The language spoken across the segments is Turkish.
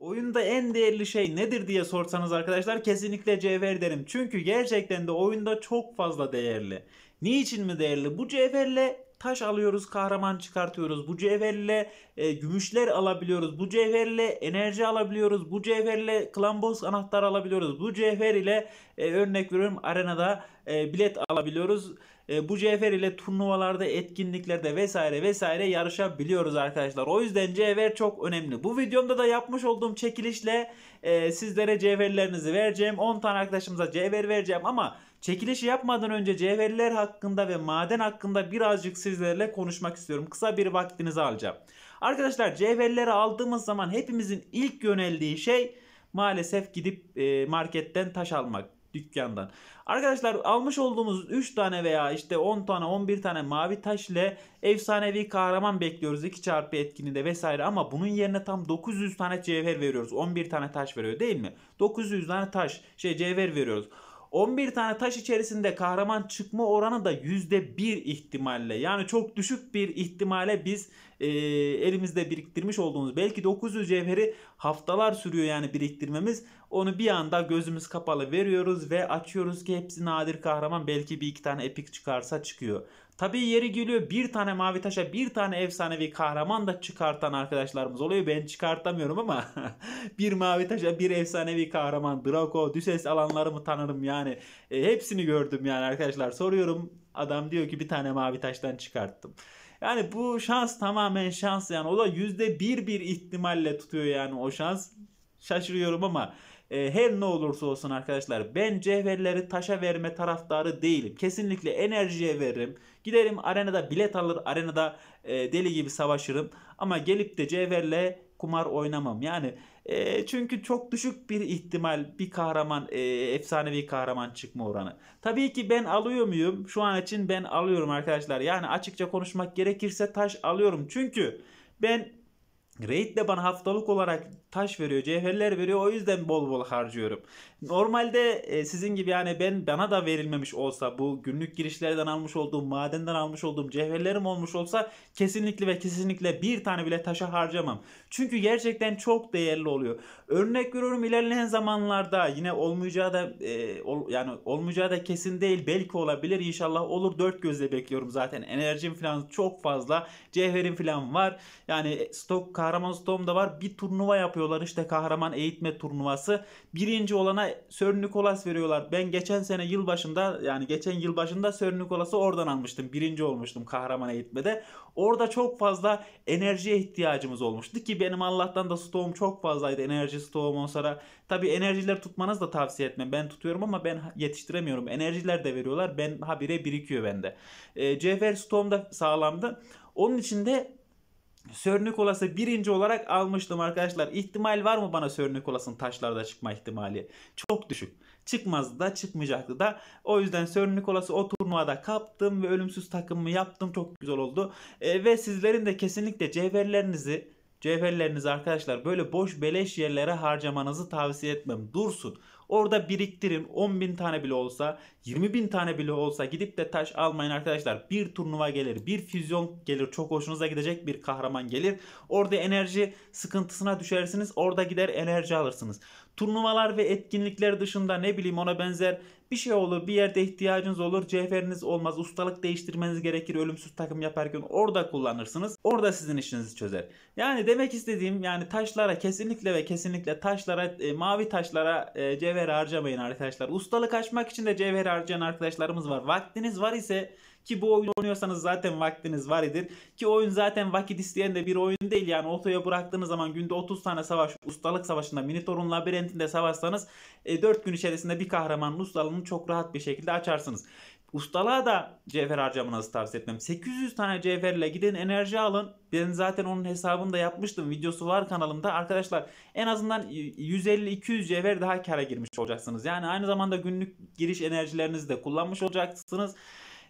Oyunda en değerli şey nedir diye sorsanız arkadaşlar kesinlikle cevher derim. Çünkü gerçekten de oyunda çok fazla değerli. Niçin mi değerli? Bu cevherle taş alıyoruz, kahraman çıkartıyoruz. Bu cevherle e, gümüşler alabiliyoruz. Bu cevherle enerji alabiliyoruz. Bu cevherle klambos anahtar alabiliyoruz. Bu cevher ile e, örnek veriyorum arenada e, bilet alabiliyoruz. E, bu cevher ile turnuvalarda, etkinliklerde vesaire vesaire yarışabiliyoruz arkadaşlar. O yüzden cevher çok önemli. Bu videomda da yapmış olduğum çekilişle e, sizlere cevherlerinizi vereceğim. 10 tane arkadaşımıza cevher vereceğim ama çekilişi yapmadan önce cevherler hakkında ve maden hakkında birazcık sizlerle konuşmak istiyorum. Kısa bir vaktinizi alacağım. Arkadaşlar cevherleri aldığımız zaman hepimizin ilk yöneldiği şey maalesef gidip e, marketten taş almak dükkandan. Arkadaşlar almış olduğumuz 3 tane veya işte 10 tane 11 tane mavi taş ile efsanevi kahraman bekliyoruz. 2 çarpı etkinliğinde vesaire ama bunun yerine tam 900 tane cevher veriyoruz. 11 tane taş veriyor değil mi? 900 tane taş şey cevher veriyoruz. 11 tane taş içerisinde kahraman çıkma oranı da %1 ihtimalle yani çok düşük bir ihtimale biz e, elimizde biriktirmiş olduğumuz belki 900 cevheri haftalar sürüyor yani biriktirmemiz. Onu bir anda gözümüz kapalı veriyoruz ve açıyoruz ki hepsi nadir kahraman belki bir iki tane epik çıkarsa çıkıyor. Tabii yeri geliyor bir tane mavi taşa bir tane efsanevi kahraman da çıkartan arkadaşlarımız oluyor. Ben çıkartamıyorum ama bir mavi taşa bir efsanevi kahraman Draco, Düses alanlarımı tanırım yani. E, hepsini gördüm yani arkadaşlar soruyorum. Adam diyor ki bir tane mavi taştan çıkarttım. Yani bu şans tamamen şans yani. O da yüzde bir bir ihtimalle tutuyor yani o şans. Şaşırıyorum ama e, her ne olursa olsun arkadaşlar ben cevherleri taşa verme taraftarı değilim. Kesinlikle enerjiye veririm. Giderim arenada bilet alır arenada e, deli gibi savaşırım. Ama gelip de cevherle kumar oynamam. Yani e, çünkü çok düşük bir ihtimal bir kahraman e, efsanevi kahraman çıkma oranı. Tabii ki ben alıyor muyum? Şu an için ben alıyorum arkadaşlar. Yani açıkça konuşmak gerekirse taş alıyorum. Çünkü ben Raid de bana haftalık olarak taş veriyor, cevherler veriyor. O yüzden bol bol harcıyorum. Normalde e, sizin gibi yani ben bana da verilmemiş olsa bu günlük girişlerden almış olduğum, madenden almış olduğum cevherlerim olmuş olsa kesinlikle ve kesinlikle bir tane bile taşa harcamam. Çünkü gerçekten çok değerli oluyor. Örnek veriyorum ilerleyen zamanlarda yine olmayacağı da e, ol, yani olmayacağı da kesin değil. Belki olabilir. İnşallah olur. Dört gözle bekliyorum zaten. Enerjim falan çok fazla. Cevherim falan var. Yani stok kahraman stokum da var. Bir turnuva yapıyorum yapıyorlar. işte kahraman eğitme turnuvası. Birinci olana Sir Nicholas veriyorlar. Ben geçen sene yılbaşında yani geçen yılbaşında Sir Nicholas'ı oradan almıştım. Birinci olmuştum kahraman eğitmede. Orada çok fazla enerjiye ihtiyacımız olmuştu ki benim Allah'tan da stoğum çok fazlaydı. Enerji stoğum olsa da. Tabi enerjiler tutmanız da tavsiye etmem. Ben tutuyorum ama ben yetiştiremiyorum. Enerjiler de veriyorlar. Ben habire birikiyor bende. E, ee, CFR stoğum da sağlamdı. Onun için de Sörnü kolası birinci olarak almıştım arkadaşlar. İhtimal var mı bana Sörnü kolasının taşlarda çıkma ihtimali? Çok düşük. Çıkmazdı da çıkmayacaktı da. O yüzden Sörnü kolası o turnuvada kaptım ve ölümsüz takımımı yaptım. Çok güzel oldu. E, ve sizlerin de kesinlikle cevherlerinizi cevherlerinizi arkadaşlar böyle boş beleş yerlere harcamanızı tavsiye etmem. Dursun. Orada biriktirin 10 bin tane bile olsa 20 bin tane bile olsa gidip de taş almayın arkadaşlar. Bir turnuva gelir bir füzyon gelir çok hoşunuza gidecek bir kahraman gelir. Orada enerji sıkıntısına düşersiniz orada gider enerji alırsınız. Turnuvalar ve etkinlikler dışında ne bileyim ona benzer bir şey olur, bir yerde ihtiyacınız olur, cevheriniz olmaz, ustalık değiştirmeniz gerekir ölümsüz takım yaparken orada kullanırsınız. Orada sizin işinizi çözer. Yani demek istediğim yani taşlara kesinlikle ve kesinlikle taşlara, e, mavi taşlara e, cevher harcamayın arkadaşlar. Ustalık açmak için de cevher harcayan arkadaşlarımız var. Vaktiniz var ise ki bu oyunu oynuyorsanız zaten vaktiniz var idir. Ki oyun zaten vakit isteyen de bir oyun değil. Yani otoya bıraktığınız zaman günde 30 tane savaş, ustalık savaşında, Minitor'un labirentinde savaşsanız 4 e, gün içerisinde bir kahramanın ustalığını çok rahat bir şekilde açarsınız. Ustalığa da cevher harcamanızı tavsiye etmem. 800 tane cevherle gidin enerji alın. Ben zaten onun hesabını da yapmıştım. Videosu var kanalımda. Arkadaşlar en azından 150-200 cevher daha kara girmiş olacaksınız. Yani aynı zamanda günlük giriş enerjilerinizi de kullanmış olacaksınız.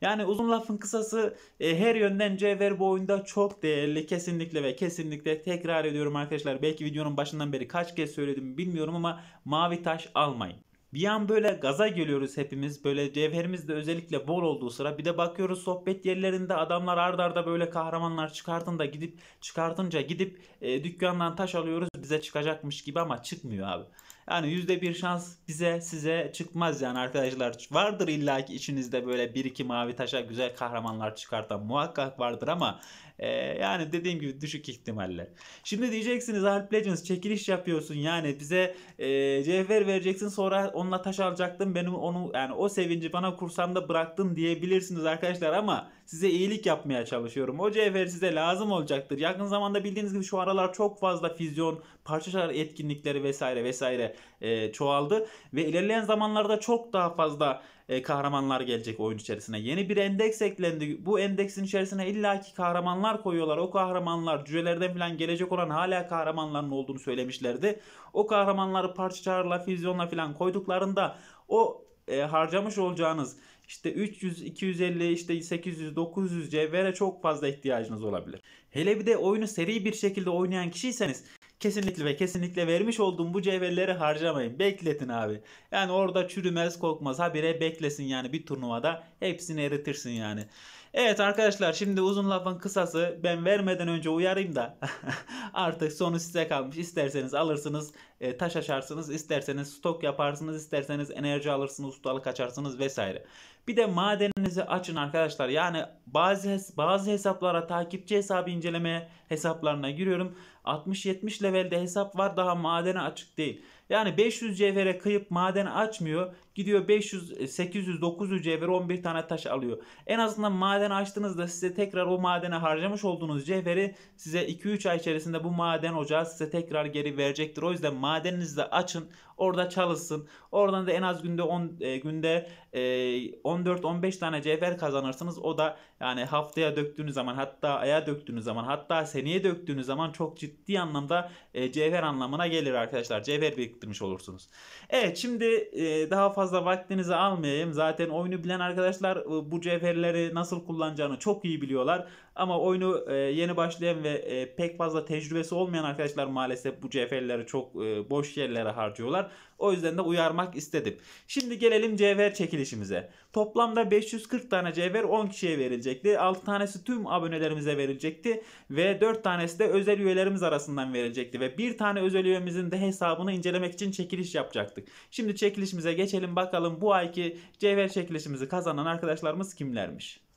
Yani uzun lafın kısası e, her yönden Cevher bu oyunda çok değerli. Kesinlikle ve kesinlikle tekrar ediyorum arkadaşlar. Belki videonun başından beri kaç kez söyledim bilmiyorum ama mavi taş almayın. Bir an böyle gaza geliyoruz hepimiz. Böyle cevherimiz de özellikle bol olduğu sıra. Bir de bakıyoruz sohbet yerlerinde adamlar ardarda arda böyle kahramanlar çıkartın da gidip çıkartınca gidip e, dükkandan taş alıyoruz bize çıkacakmış gibi ama çıkmıyor abi. Yani yüzde bir şans bize size çıkmaz yani arkadaşlar. Vardır illaki içinizde böyle bir iki mavi taşa güzel kahramanlar çıkartan muhakkak vardır ama ee, yani dediğim gibi düşük ihtimalle. Şimdi diyeceksiniz Alp Legends çekiliş yapıyorsun yani bize e, cevher vereceksin sonra onunla taş alacaktın benim onu yani o sevinci bana kursamda bıraktın diyebilirsiniz arkadaşlar ama size iyilik yapmaya çalışıyorum. O cevher size lazım olacaktır. Yakın zamanda bildiğiniz gibi şu aralar çok fazla füzyon, parçalar etkinlikleri vesaire vesaire e, çoğaldı ve ilerleyen zamanlarda çok daha fazla e, kahramanlar gelecek oyun içerisine. Yeni bir endeks eklendi. Bu endeksin içerisine illaki kahramanlar koyuyorlar. O kahramanlar cücelerden falan gelecek olan hala kahramanların olduğunu söylemişlerdi. O kahramanları parçalarla, füzyonla falan koyduklarında o e, harcamış olacağınız işte 300, 250, işte 800, 900 cevhere çok fazla ihtiyacınız olabilir. Hele bir de oyunu seri bir şekilde oynayan kişiyseniz Kesinlikle ve kesinlikle vermiş olduğum bu cevherleri harcamayın. Bekletin abi. Yani orada çürümez kokmaz. Habire beklesin yani bir turnuvada hepsini eritirsin yani. Evet arkadaşlar şimdi uzun lafın kısası ben vermeden önce uyarayım da artık sonu size kalmış. İsterseniz alırsınız e, taş açarsınız, isterseniz stok yaparsınız, isterseniz enerji alırsınız, ustalık açarsınız vesaire. Bir de madeninizi açın arkadaşlar. Yani bazı bazı hesaplara takipçi hesabı inceleme hesaplarına giriyorum. 60-70 levelde hesap var daha madene açık değil. Yani 500 cevhere kıyıp maden açmıyor. Gidiyor 500, 800, 900 cevher 11 tane taş alıyor. En azından maden açtığınızda size tekrar o madene harcamış olduğunuz cevheri size 2-3 ay içerisinde bu maden ocağı size tekrar geri verecektir. O yüzden madeninizi de açın. Orada çalışsın. Oradan da en az günde 10 e, günde e, 14-15 tane cevher kazanırsınız. O da yani haftaya döktüğünüz zaman hatta aya döktüğünüz zaman hatta seneye döktüğünüz zaman çok ciddi anlamda e, cevher anlamına gelir arkadaşlar. Cevher biriktirmiş olursunuz. Evet şimdi e, daha fazla fazla vaktinizi almayayım. Zaten oyunu bilen arkadaşlar ıı, bu cevherleri nasıl kullanacağını çok iyi biliyorlar. Ama oyunu e, yeni başlayan ve e, pek fazla tecrübesi olmayan arkadaşlar maalesef bu CFL'leri çok e, boş yerlere harcıyorlar. O yüzden de uyarmak istedim. Şimdi gelelim cevher çekilişimize. Toplamda 540 tane cevher 10 kişiye verilecekti. 6 tanesi tüm abonelerimize verilecekti. Ve 4 tanesi de özel üyelerimiz arasından verilecekti. Ve bir tane özel üyemizin de hesabını incelemek için çekiliş yapacaktık. Şimdi çekilişimize geçelim bakalım bu ayki cevher çekilişimizi kazanan arkadaşlarımız kimlermiş?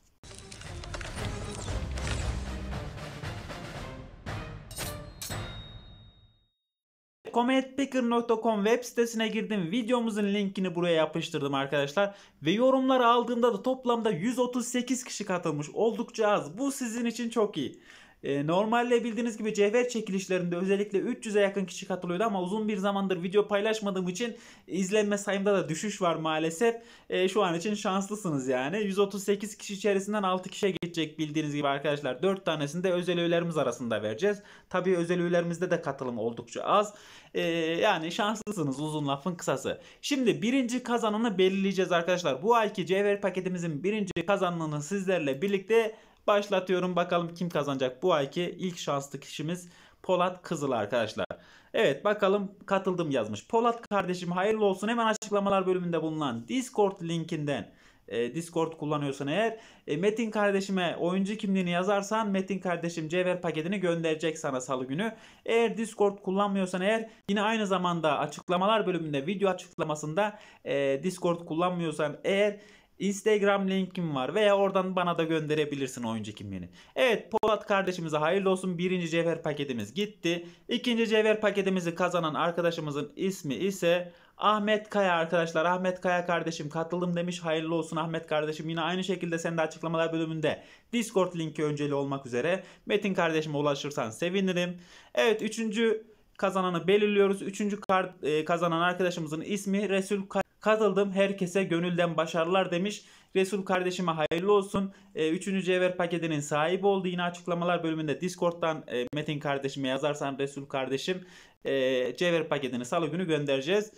Cometpicker.com web sitesine girdim. Videomuzun linkini buraya yapıştırdım arkadaşlar. Ve yorumları aldığımda da toplamda 138 kişi katılmış. Oldukça az. Bu sizin için çok iyi. E, normalde bildiğiniz gibi cevher çekilişlerinde özellikle 300'e yakın kişi katılıyordu ama uzun bir zamandır video paylaşmadığım için izlenme sayımda da düşüş var maalesef. E, şu an için şanslısınız yani. 138 kişi içerisinden 6 kişiye geçecek bildiğiniz gibi arkadaşlar. 4 tanesini de özel üyelerimiz arasında vereceğiz. Tabii özel üyelerimizde de katılım oldukça az. E, yani şanslısınız uzun lafın kısası. Şimdi birinci kazananı belirleyeceğiz arkadaşlar. Bu ayki cevher paketimizin birinci kazananını sizlerle birlikte Başlatıyorum bakalım kim kazanacak. Bu ayki ilk şanslı kişimiz Polat Kızıl arkadaşlar. Evet bakalım katıldım yazmış. Polat kardeşim hayırlı olsun. Hemen açıklamalar bölümünde bulunan Discord linkinden e, Discord kullanıyorsan eğer e, Metin kardeşime oyuncu kimliğini yazarsan Metin kardeşim cevher paketini gönderecek sana salı günü. Eğer Discord kullanmıyorsan eğer yine aynı zamanda açıklamalar bölümünde video açıklamasında e, Discord kullanmıyorsan eğer Instagram linkim var veya oradan bana da gönderebilirsin oyuncu kimliğini. Evet Polat kardeşimize hayırlı olsun. Birinci cevher paketimiz gitti. İkinci cevher paketimizi kazanan arkadaşımızın ismi ise Ahmet Kaya arkadaşlar. Ahmet Kaya kardeşim katıldım demiş. Hayırlı olsun Ahmet kardeşim. Yine aynı şekilde sen de açıklamalar bölümünde Discord linki önceli olmak üzere. Metin kardeşime ulaşırsan sevinirim. Evet üçüncü kazananı belirliyoruz. Üçüncü e, kazanan arkadaşımızın ismi Resul Kaya. Katıldım herkese gönülden başarılar demiş. Resul kardeşime hayırlı olsun. E, üçüncü cevher paketinin sahibi oldu. Yine açıklamalar bölümünde Discord'dan e, Metin kardeşime yazarsan Resul kardeşim e, cevher paketini salı günü göndereceğiz.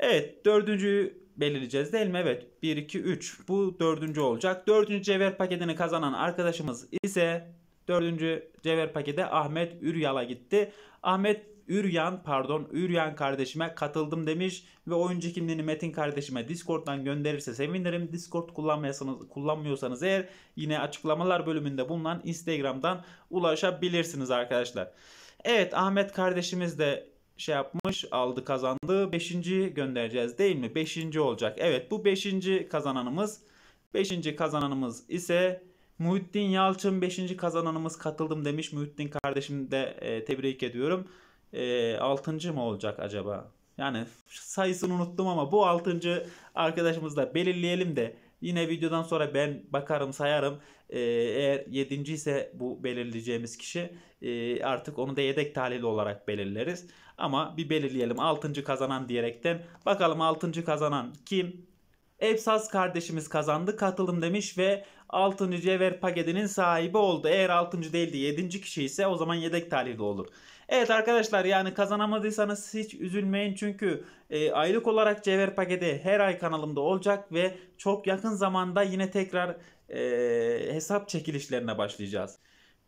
Evet dördüncü belirleyeceğiz değil mi? Evet 1, 2, 3 bu dördüncü olacak. Dördüncü cevher paketini kazanan arkadaşımız ise dördüncü cevher pakete Ahmet Üryal'a gitti. Ahmet Üryan pardon Üryan kardeşime katıldım demiş ve oyuncu kimliğini Metin kardeşime Discord'dan gönderirse sevinirim. Discord kullanmıyorsanız, kullanmıyorsanız eğer yine açıklamalar bölümünde bulunan Instagram'dan ulaşabilirsiniz arkadaşlar. Evet Ahmet kardeşimiz de şey yapmış aldı kazandı. Beşinci göndereceğiz değil mi? Beşinci olacak. Evet bu beşinci kazananımız. Beşinci kazananımız ise Muhittin Yalçın. Beşinci kazananımız katıldım demiş. Muhittin kardeşim de e, tebrik ediyorum e, 6. mı olacak acaba? Yani sayısını unuttum ama bu 6. arkadaşımızla belirleyelim de yine videodan sonra ben bakarım sayarım. E, eğer 7. ise bu belirleyeceğimiz kişi e, artık onu da yedek talihli olarak belirleriz. Ama bir belirleyelim 6. kazanan diyerekten. Bakalım 6. kazanan kim? Epsaz kardeşimiz kazandı katılım demiş ve 6. cevher paketinin sahibi oldu. Eğer 6. değildi de 7. kişi ise o zaman yedek talihli olur. Evet arkadaşlar yani kazanamadıysanız hiç üzülmeyin çünkü e, aylık olarak Cevher Paketi her ay kanalımda olacak ve çok yakın zamanda yine tekrar e, hesap çekilişlerine başlayacağız.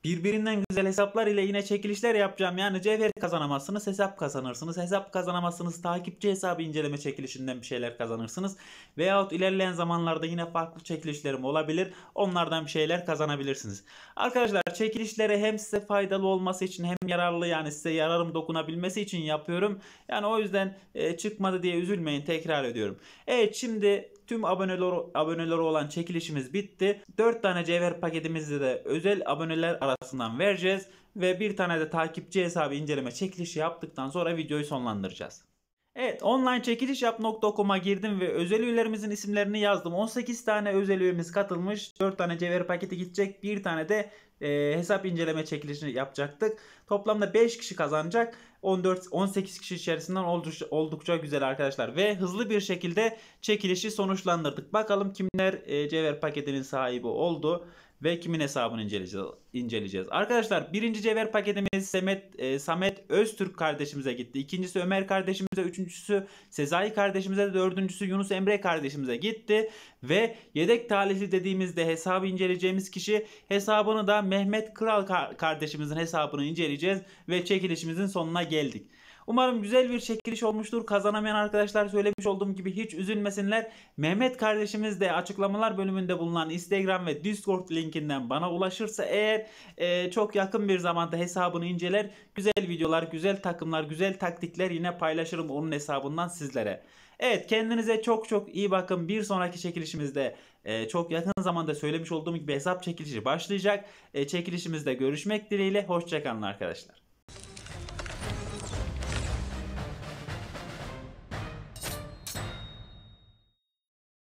Birbirinden güzel hesaplar ile yine çekilişler yapacağım. Yani cevher kazanamazsınız, hesap kazanırsınız. Hesap kazanamazsınız, takipçi hesabı inceleme çekilişinden bir şeyler kazanırsınız. Veyahut ilerleyen zamanlarda yine farklı çekilişlerim olabilir. Onlardan bir şeyler kazanabilirsiniz. Arkadaşlar çekilişlere hem size faydalı olması için hem yararlı yani size yararım dokunabilmesi için yapıyorum. Yani o yüzden e, çıkmadı diye üzülmeyin tekrar ediyorum. Evet şimdi tüm aboneler, aboneleri olan çekilişimiz bitti. 4 tane cevher paketimizi de özel aboneler arasından vereceğiz. Ve bir tane de takipçi hesabı inceleme çekilişi yaptıktan sonra videoyu sonlandıracağız. Evet online çekiliş yap.com'a girdim ve özel üyelerimizin isimlerini yazdım. 18 tane özel üyemiz katılmış. 4 tane cevher paketi gidecek. 1 tane de e, hesap inceleme çekilişini yapacaktık. Toplamda 5 kişi kazanacak. 14 18 kişi içerisinden oldukça güzel arkadaşlar ve hızlı bir şekilde çekilişi sonuçlandırdık. Bakalım kimler e, cevher paketinin sahibi oldu ve kimin hesabını inceleyeceğiz. inceleyeceğiz. Arkadaşlar birinci cevher paketimiz Samet, e, Samet Öztürk kardeşimize gitti. İkincisi Ömer kardeşimize, üçüncüsü Sezai kardeşimize, dördüncüsü Yunus Emre kardeşimize gitti. Ve yedek talihli dediğimizde hesabı inceleyeceğimiz kişi hesabını da Mehmet Kral kardeşimizin hesabını inceleyeceğiz ve çekilişimizin sonuna geldik. Umarım güzel bir çekiliş olmuştur. Kazanamayan arkadaşlar söylemiş olduğum gibi hiç üzülmesinler. Mehmet kardeşimiz de açıklamalar bölümünde bulunan Instagram ve Discord linkinden bana ulaşırsa eğer e, çok yakın bir zamanda hesabını inceler. Güzel videolar, güzel takımlar, güzel taktikler yine paylaşırım onun hesabından sizlere. Evet kendinize çok çok iyi bakın. Bir sonraki çekilişimizde e, çok yakın zamanda söylemiş olduğum gibi hesap çekilişi başlayacak. E, çekilişimizde görüşmek dileğiyle. Hoşçakalın arkadaşlar.